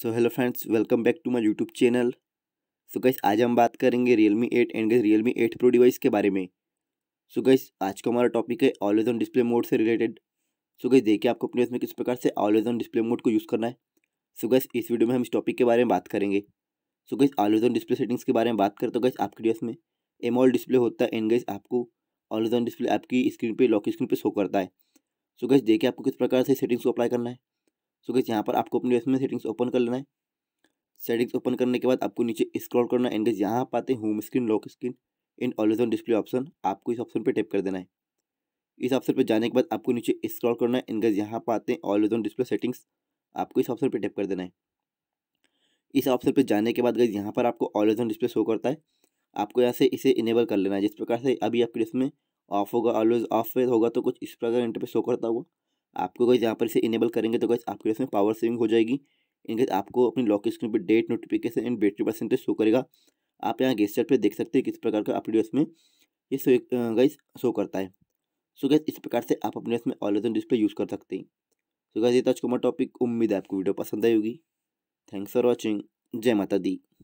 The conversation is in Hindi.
so hello friends welcome back to my YouTube channel so guys आज हम बात करेंगे Realme eight and guys Realme eight pro device के बारे में सो so गैस आज का हमारा टॉपिक है ऑलवेज ऑन डिस्प्ले मोड से रिलेटेड सो गैस देखिए आपको अपने इसमें किस प्रकार से ऑलवेज ऑन डिस्प्ले मोड को यूज़ करना है सो so गैस इस वीडियो में हम इस टॉपिक के बारे में बात करेंगे so guys always on display settings के बारे में बात करें तो गैस आपके डिवाइस में एमऑल डिस्प्ले होता है एंड गैस आपको ऑलवेज ऑन डिस्प्ले आपकी स्क्रीन पर लॉक स्क्रीन पर शो करता है सो गैस देखिए आपको किस प्रकार से सेटिंग्स को अप्लाई करना है सो गैस यहाँ पर आपको अपने में सेटिंग्स ओपन कर लेना है सेटिंग्स ओपन करने के बाद आपको नीचे स्क्रॉल करना है एंड गैस यहाँ पाते हैं home screen lock screen in always on display option आपको इस ऑप्शन पर टैप कर देना है इस ऑप्शन पर जाने के बाद आपको नीचे स्क्रॉल करना है एंड गैस यहाँ पर आते हैं ऑलवेज ऑन डिस्प्ले सेटिंग्स आपको इस ऑप्शन पर टैप कर देना है इस ऑप्शन पर जाने के बाद गैस यहाँ पर आपको ऑलवेज ऑन डिस्प्ले शो करता है आपको यहाँ से इसे इनेबल कर लेना है जिस प्रकार से अभी आपके इसमें ऑफ होगा ऑलवेज ऑफ होगा तो कुछ इस प्रकार इंटरपे शो करता हुआ आपको गैस यहाँ पर इसे इनेबल करेंगे तो गैस आपके इसमें पावर सेविंग हो जाएगी गैस आपको अपनी लॉक स्क्रीन पर date notification and battery percentage show करेगा आप यहाँ गेस्टर पर देख सकते हैं किस प्रकार का अपने इसमें ये गैस शो करता है सो गैस इस प्रकार से आप अपने इसमें ऑलेजन डिस्प्ले यूज़ कर सकते हैं सो गैस ये तो आज टॉपिक उम्मीद है आपको वीडियो पसंद आएगी होगी थैंक्स फॉर वॉचिंग जय माता दी